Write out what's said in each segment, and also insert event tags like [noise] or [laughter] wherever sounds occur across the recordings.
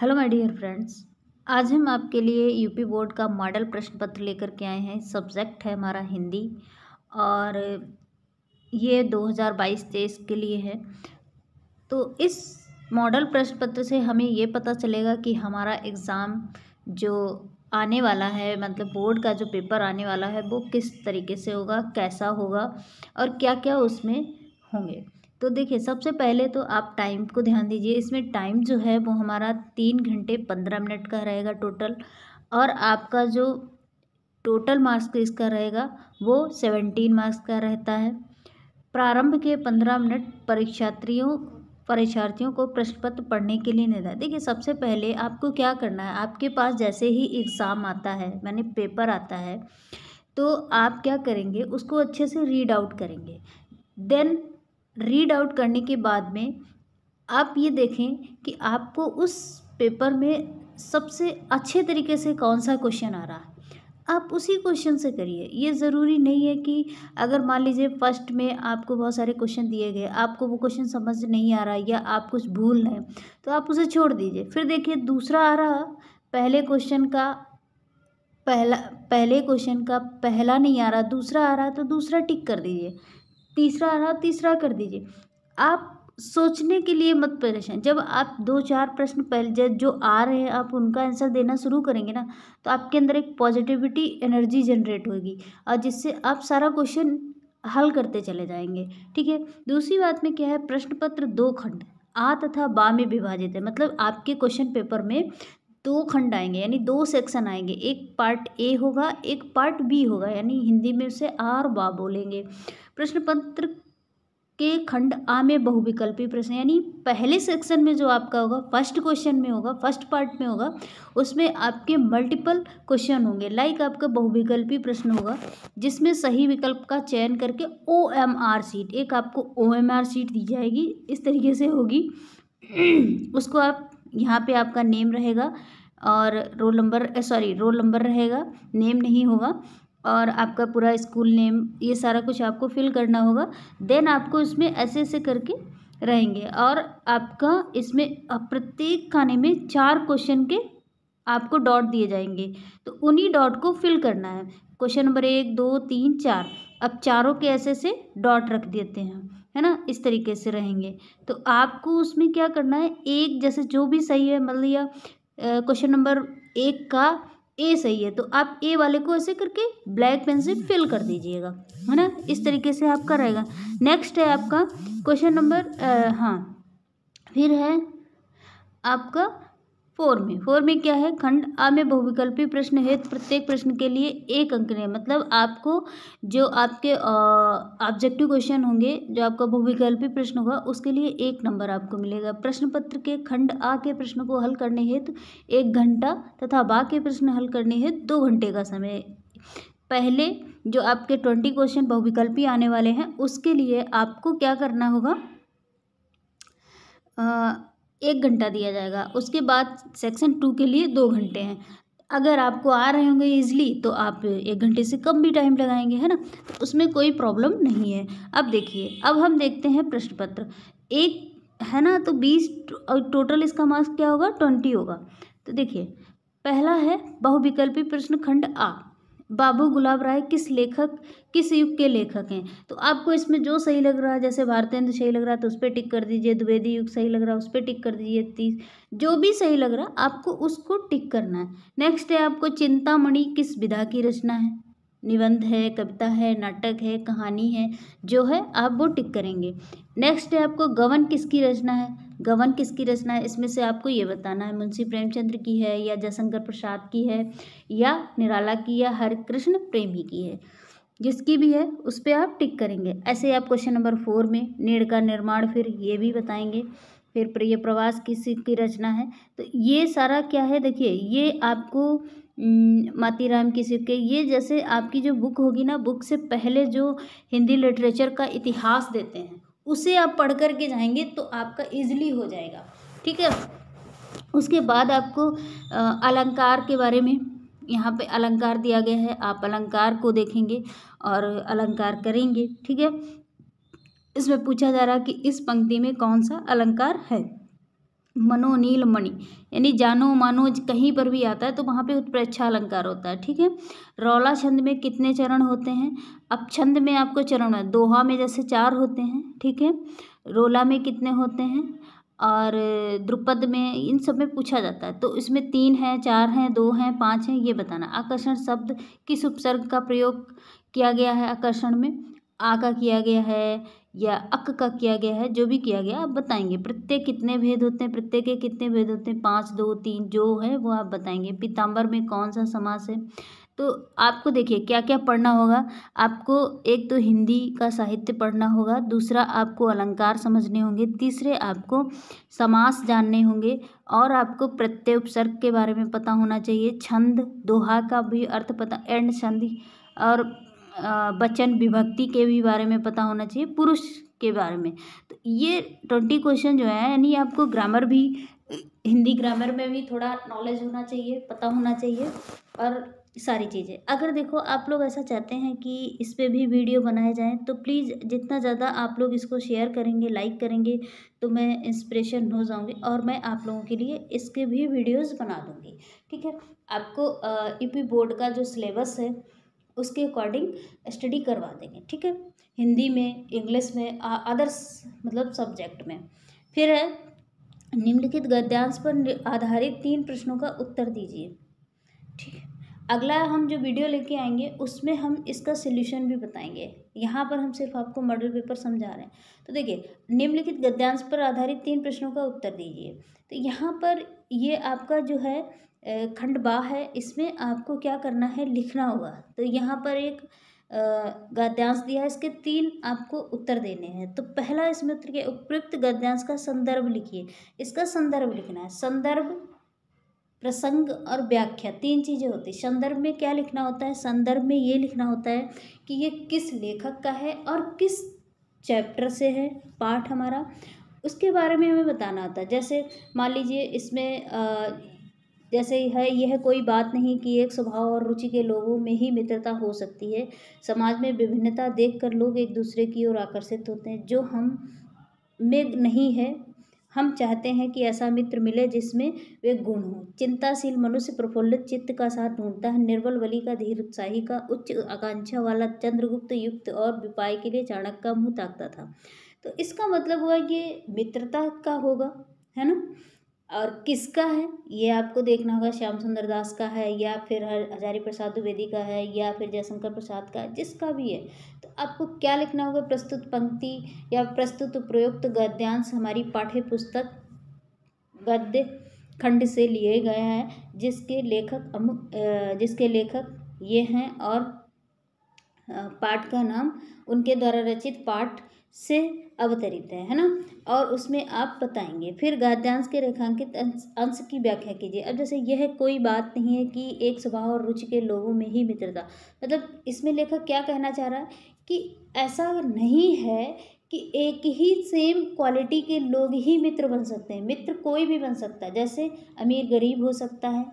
hello my dear friends आज हम आपके लिए यूपी बोर्ड का मॉडल प्रश्न पत्र लेकर के आए हैं सब्जेक्ट है हमारा हिंदी और ये 2022-23 के लिए है तो इस मॉडल प्रश्न पत्र से हमें ये पता चलेगा कि हमारा एग्ज़ाम जो आने वाला है मतलब बोर्ड का जो पेपर आने वाला है वो किस तरीके से होगा कैसा होगा और क्या क्या उसमें होंगे तो देखिए सबसे पहले तो आप टाइम को ध्यान दीजिए इसमें टाइम जो है वो हमारा तीन घंटे पंद्रह मिनट का रहेगा टोटल और आपका जो टोटल मार्क्स का इसका रहेगा वो सेवेंटीन मार्क्स का रहता है प्रारंभ के पंद्रह मिनट परीक्षार्थियों परीक्षार्थियों को प्रश्न पत्र पढ़ने के लिए निर्धारित देखिए सबसे पहले आपको क्या करना है आपके पास जैसे ही एग्ज़ाम आता है मैंने पेपर आता है तो आप क्या करेंगे उसको अच्छे से रीड आउट करेंगे देन रीड आउट करने के बाद में आप ये देखें कि आपको उस पेपर में सबसे अच्छे तरीके से कौन सा क्वेश्चन आ रहा है आप उसी क्वेश्चन से करिए ये ज़रूरी नहीं है कि अगर मान लीजिए फर्स्ट में आपको बहुत सारे क्वेश्चन दिए गए आपको वो क्वेश्चन समझ नहीं आ रहा या आप कुछ भूल रहे हैं तो आप उसे छोड़ दीजिए फिर देखिए दूसरा आ रहा पहले क्वेश्चन का पहला पहले क्वेश्चन का पहला नहीं आ रहा दूसरा आ रहा तो दूसरा टिक कर दीजिए तीसरा आ रहा तीसरा कर दीजिए आप सोचने के लिए मत परेशान जब आप दो चार प्रश्न पहले जो आ रहे हैं आप उनका आंसर देना शुरू करेंगे ना तो आपके अंदर एक पॉजिटिविटी एनर्जी जनरेट होगी और जिससे आप सारा क्वेश्चन हल करते चले जाएंगे ठीक है दूसरी बात में क्या है प्रश्न पत्र दो खंड आ तथा बा में विभाजित है मतलब आपके क्वेश्चन पेपर में दो खंड आएंगे यानी दो सेक्शन आएंगे एक पार्ट ए होगा एक पार्ट बी होगा यानी हिंदी में उसे आ और बा बोलेंगे प्रश्न पत्र के खंड आ में बहुविकल्पी प्रश्न यानी पहले सेक्शन में जो आपका होगा फर्स्ट क्वेश्चन में होगा फर्स्ट पार्ट में होगा उसमें आपके मल्टीपल क्वेश्चन होंगे लाइक आपका बहुविकल्पी प्रश्न होगा जिसमें सही विकल्प का चयन करके ओ एम आर सीट एक आपको ओ एम आर सीट दी जाएगी इस तरीके से होगी [clears throat] उसको आप यहाँ पे आपका नेम रहेगा और roll number sorry roll number रहेगा नेम नहीं होगा और आपका पूरा स्कूल नेम ये सारा कुछ आपको फिल करना होगा देन आपको इसमें ऐसे ऐसे करके रहेंगे और आपका इसमें प्रत्येक खाने में चार क्वेश्चन के आपको डॉट दिए जाएंगे तो उन्हीं डॉट को फिल करना है क्वेश्चन नंबर एक दो तीन चार अब चारों के ऐसे से डॉट रख देते हैं है ना इस तरीके से रहेंगे तो आपको उसमें क्या करना है एक जैसे जो भी सही है मतलब या क्वेश्चन नंबर एक का ए सही है तो आप ए वाले को ऐसे करके ब्लैक पेन से फिल कर दीजिएगा है ना इस तरीके से आपका रहेगा नेक्स्ट है आपका क्वेश्चन नंबर हाँ फिर है आपका फोर में फोर में क्या है खंड आ में बहुविकल्पी प्रश्न है तो प्रत्येक प्रश्न के लिए एक अंक ने मतलब आपको जो आपके ऑब्जेक्टिव क्वेश्चन होंगे जो आपका बहुविकल्पी प्रश्न होगा उसके लिए एक नंबर आपको मिलेगा प्रश्न पत्र के खंड आ के प्रश्न को हल करने हेतु तो एक घंटा तथा बा के प्रश्न हल करने हेतु तो दो घंटे का समय पहले जो आपके ट्वेंटी क्वेश्चन बहुविकल्पी आने वाले हैं उसके लिए आपको क्या करना होगा आ, एक घंटा दिया जाएगा उसके बाद सेक्शन टू के लिए दो घंटे हैं अगर आपको आ रहे होंगे ईजिली तो आप एक घंटे से कम भी टाइम लगाएंगे है ना उसमें कोई प्रॉब्लम नहीं है अब देखिए अब हम देखते हैं प्रश्न पत्र एक है ना तो बीस टोटल इसका मार्क्स क्या होगा ट्वेंटी होगा तो देखिए पहला है बहुविकल्पी प्रश्न खंड आ बाबू गुलाब राय किस लेखक किस युग के लेखक हैं तो आपको इसमें जो सही लग रहा है जैसे भारतेंद्र सही लग रहा है तो उस पर टिक कर दीजिए द्विवेदी युग सही लग रहा है उस पर टिक कर दीजिए तीस जो भी सही लग रहा है आपको उसको टिक करना है नेक्स्ट है आपको चिंतामणि किस विधा की रचना है निबंध है कविता है नाटक है कहानी है जो है आप वो टिक करेंगे नेक्स्ट है आपको गवन किसकी रचना है गवन किसकी रचना है इसमें से आपको ये बताना है मुंशी प्रेमचंद्र की है या जयशंकर प्रसाद की है या निराला की या हर कृष्ण प्रेमी की है जिसकी भी है उस पर आप टिक करेंगे ऐसे आप क्वेश्चन नंबर फोर में नेड़ का निर्माण फिर ये भी बताएंगे फिर प्रिय प्रवास किसी की रचना है तो ये सारा क्या है देखिए ये आपको मातीराम की सिक्के ये जैसे आपकी जो बुक होगी ना बुक से पहले जो हिंदी लिटरेचर का इतिहास देते हैं उसे आप पढ़ कर के जाएंगे तो आपका इजली हो जाएगा ठीक है उसके बाद आपको अलंकार के बारे में यहाँ पे अलंकार दिया गया है आप अलंकार को देखेंगे और अलंकार करेंगे ठीक है इसमें पूछा जा रहा है कि इस पंक्ति में कौन सा अलंकार है मनो नील मणि यानी जानो मानो कहीं पर भी आता है तो वहाँ पे उत्प्रेक्षा अलंकार होता है ठीक है रौला छंद में कितने चरण होते हैं अब छंद में आपको चरण है दोहा में जैसे चार होते हैं ठीक है रोला में कितने होते हैं और द्रुपद में इन सब में पूछा जाता है तो इसमें तीन हैं चार हैं दो हैं पाँच हैं ये बताना आकर्षण शब्द किस उपसर्ग का प्रयोग किया गया है आकर्षण में आ का किया गया है या अक का किया गया है जो भी किया गया आप बताएंगे प्रत्येक कितने भेद होते हैं प्रत्येक के कितने भेद होते हैं पाँच दो तीन जो है वो आप बताएंगे पीताम्बर में कौन सा समास है तो आपको देखिए क्या क्या पढ़ना होगा आपको एक तो हिंदी का साहित्य पढ़ना होगा दूसरा आपको अलंकार समझने होंगे तीसरे आपको समास जानने होंगे और आपको प्रत्यय उपसर्ग के बारे में पता होना चाहिए छंद दोहा का भी अर्थ पता एंड छंद और वचन विभक्ति के भी बारे में पता होना चाहिए पुरुष के बारे में तो ये ट्वेंटी क्वेश्चन जो है यानी आपको ग्रामर भी हिंदी ग्रामर में भी थोड़ा नॉलेज होना चाहिए पता होना चाहिए और सारी चीज़ें अगर देखो आप लोग ऐसा चाहते हैं कि इस पर भी वीडियो बनाए जाएँ तो प्लीज़ जितना ज़्यादा आप लोग इसको शेयर करेंगे लाइक करेंगे तो मैं इंस्पिरेशन हो जाऊँगी और मैं आप लोगों के लिए इसके भी वीडियोज़ बना दूँगी ठीक है आपको ई बोर्ड का जो सिलेबस है उसके अकॉर्डिंग स्टडी करवा देंगे ठीक है हिंदी में इंग्लिश में अदर्स मतलब सब्जेक्ट में फिर है निम्नलिखित गद्यांश पर आधारित तीन प्रश्नों का उत्तर दीजिए ठीक है अगला हम जो वीडियो लेके आएंगे उसमें हम इसका सोल्यूशन भी बताएंगे यहाँ पर हम सिर्फ आपको मॉडल पेपर समझा रहे हैं तो देखिए निम्नलिखित गद्यांश पर आधारित तीन प्रश्नों का उत्तर दीजिए तो यहाँ पर ये आपका जो है खंड बा है इसमें आपको क्या करना है लिखना होगा तो यहाँ पर एक गद्यांश दिया है इसके तीन आपको उत्तर देने हैं तो पहला इसमें उत्तर के उपयुक्त गद्यांश का संदर्भ लिखिए इसका संदर्भ लिखना है संदर्भ प्रसंग और व्याख्या तीन चीज़ें होती है संदर्भ में क्या लिखना होता है संदर्भ में ये लिखना होता है कि ये किस लेखक का है और किस चैप्टर से है पाठ हमारा उसके बारे में हमें बताना होता है जैसे मान लीजिए इसमें जैसे है यह कोई बात नहीं कि एक स्वभाव और रुचि के लोगों में ही मित्रता हो सकती है समाज में विभिन्नता देखकर लोग एक दूसरे की ओर आकर्षित होते हैं जो हम में नहीं है हम चाहते हैं कि ऐसा मित्र मिले जिसमें वे गुण हों चिंताशील मनुष्य प्रफुल्लित चित्त का साथ ढूंढता है निर्बल बली का धीर उत्साही का उच्च आकांक्षा वाला चंद्रगुप्त युक्त और उपाय के लिए चाणक्य का मुँह ताकता था तो इसका मतलब हुआ ये मित्रता का होगा है ना और किसका है ये आपको देखना होगा श्याम सुंदर दास का है या फिर हजारी प्रसाद द्विवेदी का है या फिर जयशंकर प्रसाद का है जिसका भी है तो आपको क्या लिखना होगा प्रस्तुत पंक्ति या प्रस्तुत प्रयुक्त गद्यांश हमारी पाठ्य पुस्तक गद्य खंड से लिए गए हैं जिसके लेखक अमुक जिसके लेखक ये हैं और पाठ का नाम उनके द्वारा रचित पाठ से अवतरित है है ना और उसमें आप बताएंगे फिर गाद्यांश के रेखांकित अंश की व्याख्या कीजिए अब जैसे यह कोई बात नहीं है कि एक स्वभाव और रुचि के लोगों में ही मित्रता मतलब इसमें लेखक क्या कहना चाह रहा है कि ऐसा नहीं है कि एक ही सेम क्वालिटी के लोग ही मित्र बन सकते हैं मित्र कोई भी बन सकता है जैसे अमीर गरीब हो सकता है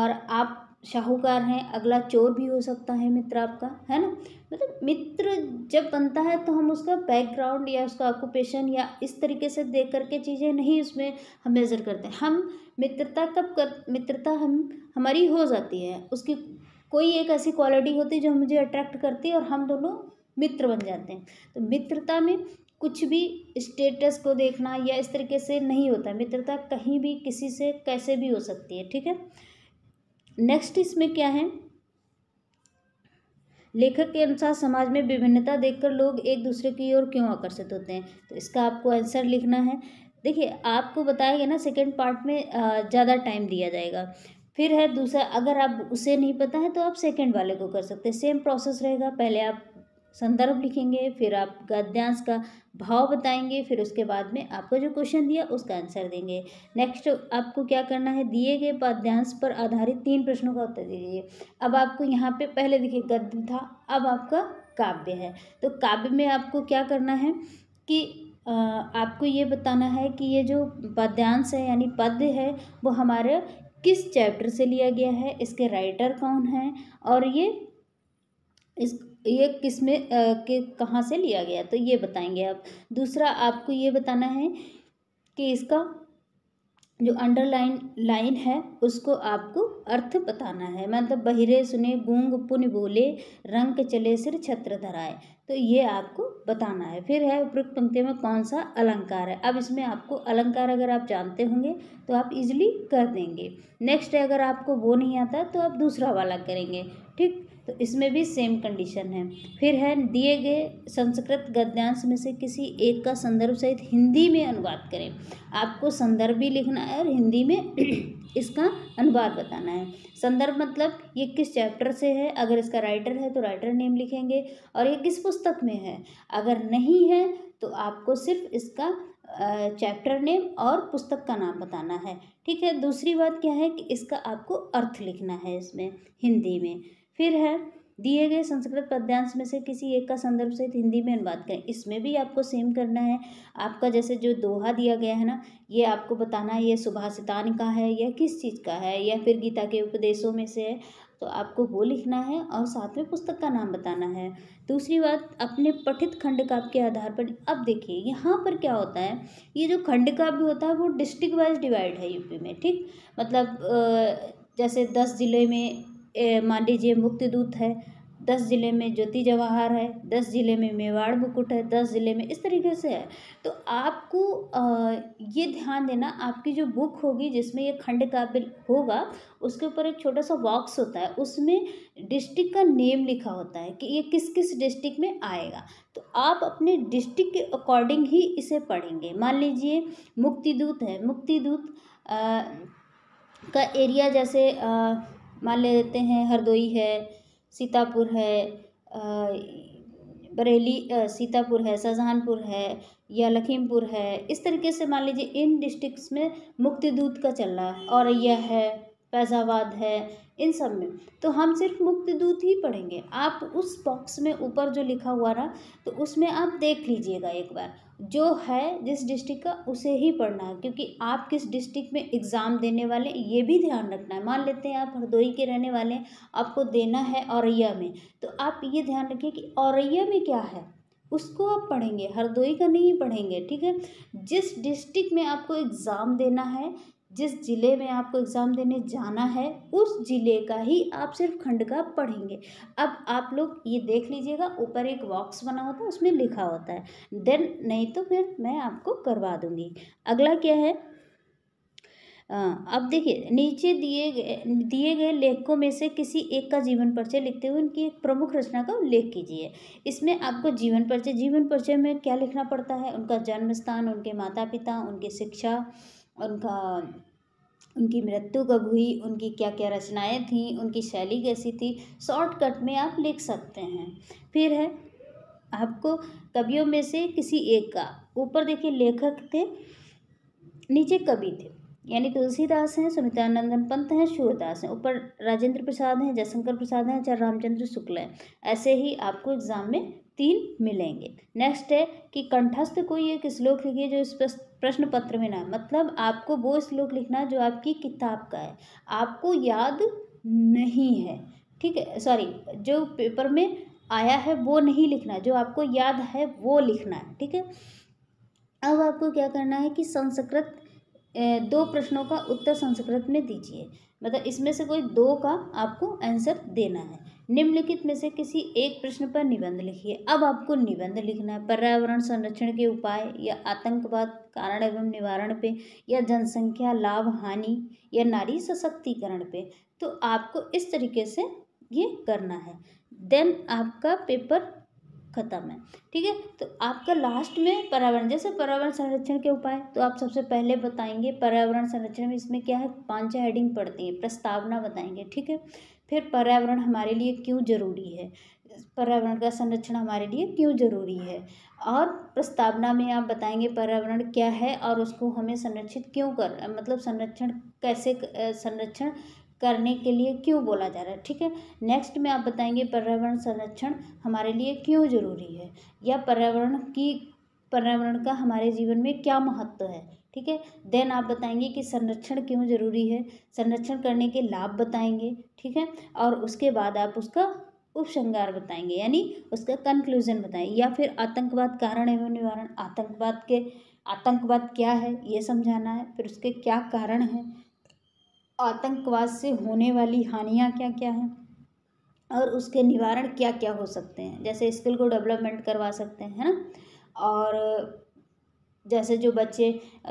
और आप शाहूकार हैं अगला चोर भी हो सकता है मित्र आपका है ना मतलब मित्र जब बनता है तो हम उसका बैकग्राउंड या उसका ऑक्यूपेशन या इस तरीके से देख करके चीज़ें नहीं उसमें हम मेज़र करते हैं हम मित्रता कब कर मित्रता हम हमारी हो जाती है उसकी कोई एक ऐसी क्वालिटी होती है जो मुझे अट्रैक्ट करती है और हम दोनों मित्र बन जाते हैं तो मित्रता में कुछ भी स्टेटस को देखना या इस तरीके से नहीं होता मित्रता कहीं भी किसी से कैसे भी हो सकती है ठीक है नेक्स्ट इसमें क्या है लेखक के अनुसार समाज में विभिन्नता देखकर लोग एक दूसरे की ओर क्यों आकर्षित होते हैं तो इसका आपको आंसर लिखना है देखिए आपको बताया गया ना सेकेंड पार्ट में ज़्यादा टाइम दिया जाएगा फिर है दूसरा अगर आप उसे नहीं पता है तो आप सेकेंड वाले को कर सकते हैं सेम प्रोसेस रहेगा पहले आप संदर्भ लिखेंगे फिर आप गद्यांश का भाव बताएंगे फिर उसके बाद में आपको जो क्वेश्चन दिया उसका आंसर देंगे नेक्स्ट आपको क्या करना है दिए गए पद्यांश पर आधारित तीन प्रश्नों का उत्तर दीजिए अब आपको यहाँ पे पहले देखिए गद्य था अब आपका काव्य है तो काव्य में आपको क्या करना है कि आपको ये बताना है कि ये जो पद्यांश है यानी पद्य है वो हमारे किस चैप्टर से लिया गया है इसके राइटर कौन हैं और ये इस ये किस में के कहाँ से लिया गया तो ये बताएंगे आप दूसरा आपको ये बताना है कि इसका जो अंडरलाइन लाइन है उसको आपको अर्थ बताना है मतलब बहिरे सुने गूंग पुन बोले रंग चले सिर छत्र धराए तो ये आपको बताना है फिर है उपयुक्त पंक्ति में कौन सा अलंकार है अब इसमें आपको अलंकार अगर आप जानते होंगे तो आप इजीली कर देंगे नेक्स्ट अगर आपको वो नहीं आता तो आप दूसरा वाला करेंगे ठीक तो इसमें भी सेम कंडीशन है फिर है दिए गए संस्कृत गद्यांश में से किसी एक का संदर्भ सहित हिंदी में अनुवाद करें आपको संदर्भ भी लिखना है और हिंदी में [clears throat] इसका अनुवाद बताना है संदर्भ मतलब ये किस चैप्टर से है अगर इसका राइटर है तो राइटर नेम लिखेंगे और ये किस पुस्तक में है अगर नहीं है तो आपको सिर्फ इसका चैप्टर नेम और पुस्तक का नाम बताना है ठीक है दूसरी बात क्या है कि इसका आपको अर्थ लिखना है इसमें हिंदी में फिर है दिए गए संस्कृत पद्यांश में से किसी एक का संदर्भ सहित हिंदी में अनुवाद करें इसमें भी आपको सेम करना है आपका जैसे जो दोहा दिया गया है ना ये आपको बताना है ये सुभाषितान का है या किस चीज़ का है या फिर गीता के उपदेशों में से है तो आपको वो लिखना है और साथ में पुस्तक का नाम बताना है दूसरी बात अपने पठित खंड काव्य के आधार पर अब देखिए यहाँ पर क्या होता है ये जो खंड काव्य होता है वो डिस्ट्रिक्ट वाइज डिवाइड है यूपी में ठीक मतलब जैसे दस जिले में मान लीजिए मुक्ति दूत है दस ज़िले में ज्योति जवाहर है दस ज़िले में मेवाड़ मुकुट है दस ज़िले में इस तरीके से है तो आपको ये ध्यान देना आपकी जो बुक होगी जिसमें ये खंड काव्य होगा उसके ऊपर एक छोटा सा बॉक्स होता है उसमें डिस्ट्रिक्ट का नेम लिखा होता है कि ये किस किस डिस्ट्रिक्ट में आएगा तो आप अपने डिस्ट्रिक्ट के अकॉर्डिंग ही इसे पढ़ेंगे मान लीजिए मुक्तिदूत है मुक्तिदूत का एरिया जैसे आ, मान लेते हैं हरदोई है सीतापुर है बरेली सीतापुर है शाहजहानपुर है या लखीमपुर है इस तरीके से मान लीजिए इन डिस्ट्रिक्ट्स में मुक्ति दूत का चल रहा है औरैया है फैज़ाबाद है इन सब में तो हम सिर्फ मुक्त दूत ही पढ़ेंगे आप उस बॉक्स में ऊपर जो लिखा हुआ रहा तो उसमें आप देख लीजिएगा एक बार जो है जिस डिस्ट्रिक्ट का उसे ही पढ़ना है क्योंकि आप किस डिस्ट्रिक्ट में एग्ज़ाम देने वाले ये भी ध्यान रखना है मान लेते हैं आप हरदोई के रहने वाले हैं आपको देना है औरैया में तो आप ये ध्यान रखिए कि औरैया में क्या है उसको आप पढ़ेंगे हरदोई का नहीं पढ़ेंगे ठीक है जिस डिस्ट्रिक्ट में आपको एग्ज़ाम देना है जिस ज़िले में आपको एग्ज़ाम देने जाना है उस ज़िले का ही आप सिर्फ खंड का पढ़ेंगे अब आप लोग ये देख लीजिएगा ऊपर एक बॉक्स बना होता है उसमें लिखा होता है देन नहीं तो फिर मैं आपको करवा दूँगी अगला क्या है अब देखिए नीचे दिए गए दिए गए लेखकों में से किसी एक का जीवन परिचय लिखते हुए उनकी एक प्रमुख रचना का उल्लेख कीजिए इसमें आपको जीवन परिचय जीवन परिचय में क्या लिखना पड़ता है उनका जन्म स्थान उनके माता पिता उनकी शिक्षा उनका उनकी मृत्यु कब हुई उनकी क्या क्या रचनाएँ थीं उनकी शैली कैसी थी शॉर्टकट में आप लिख सकते हैं फिर है आपको कवियों में से किसी एक का ऊपर देखिए लेखक थे नीचे कवि थे यानी तुलसीदास हैं सुमितानंदन पंत हैं सूर्यदास हैं ऊपर राजेंद्र प्रसाद हैं जयशंकर प्रसाद हैं चाहे रामचंद्र शुक्ल हैं ऐसे ही आपको एग्ज़ाम में तीन मिलेंगे नेक्स्ट है कि कंठस्थ कोई एक श्लोक लिखिए जो इस प्रश्न पत्र में ना मतलब आपको वो श्लोक लिखना जो आपकी किताब का है आपको याद नहीं है ठीक है सॉरी जो पेपर में आया है वो नहीं लिखना जो आपको याद है वो लिखना है ठीक है अब आपको क्या करना है कि संस्कृत दो प्रश्नों का उत्तर संस्कृत में दीजिए मतलब इसमें से कोई दो का आपको आंसर देना है निम्नलिखित में से किसी एक प्रश्न पर निबंध लिखिए अब आपको निबंध लिखना है पर्यावरण संरक्षण के उपाय या आतंकवाद कारण एवं निवारण पे या जनसंख्या लाभ हानि या नारी सशक्तिकरण पे तो आपको इस तरीके से ये करना है देन आपका पेपर खत्म है ठीक है तो आपका लास्ट में पर्यावरण जैसे पर्यावरण संरक्षण के उपाय तो आप सबसे पहले बताएंगे पर्यावरण संरक्षण में इसमें क्या है पांच हेडिंग पड़ती है प्रस्तावना बताएंगे ठीक है फिर पर्यावरण हमारे लिए क्यों ज़रूरी है पर्यावरण का संरक्षण हमारे लिए क्यों ज़रूरी है और प्रस्तावना में आप बताएंगे पर्यावरण क्या है और उसको हमें संरक्षित क्यों कर मतलब संरक्षण कैसे संरक्षण करने के लिए क्यों बोला जा रहा है ठीक है नेक्स्ट में आप बताएंगे पर्यावरण संरक्षण हमारे लिए क्यों ज़रूरी है या पर्यावरण की पर्यावरण का हमारे जीवन में क्या महत्व है ठीक है देन आप बताएंगे कि संरक्षण क्यों ज़रूरी है संरक्षण करने के लाभ बताएंगे ठीक है और उसके बाद आप उसका उपसंगार बताएंगे यानी उसका कंक्लूजन बताएं या फिर आतंकवाद कारण एवं निवारण आतंकवाद के आतंकवाद क्या है ये समझाना है फिर उसके क्या कारण हैं आतंकवाद से होने वाली हानियाँ क्या क्या हैं और उसके निवारण क्या क्या हो सकते हैं जैसे स्किल को डेवलपमेंट करवा सकते हैं है ना और जैसे जो बच्चे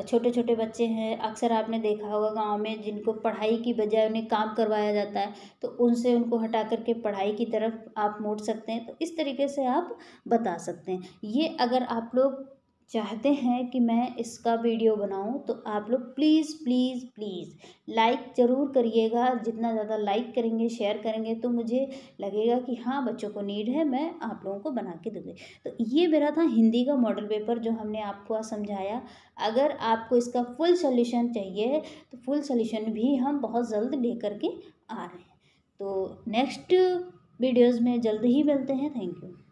छोटे छोटे बच्चे हैं अक्सर आपने देखा होगा गाँव में जिनको पढ़ाई की बजाय उन्हें काम करवाया जाता है तो उनसे उनको हटा करके पढ़ाई की तरफ आप मोड़ सकते हैं तो इस तरीके से आप बता सकते हैं ये अगर आप लोग चाहते हैं कि मैं इसका वीडियो बनाऊँ तो आप लोग प्लीज़ प्लीज़ प्लीज़ लाइक ज़रूर करिएगा जितना ज़्यादा लाइक करेंगे शेयर करेंगे तो मुझे लगेगा कि हाँ बच्चों को नीड है मैं आप लोगों को बना के दूँगी तो ये मेरा था हिंदी का मॉडल पेपर जो हमने आपको आज समझाया अगर आपको इसका फुल सोल्यूशन चाहिए तो फुल सोल्यूशन भी हम बहुत जल्द ले के आ रहे हैं तो नेक्स्ट वीडियोज़ में जल्द ही मिलते हैं थैंक यू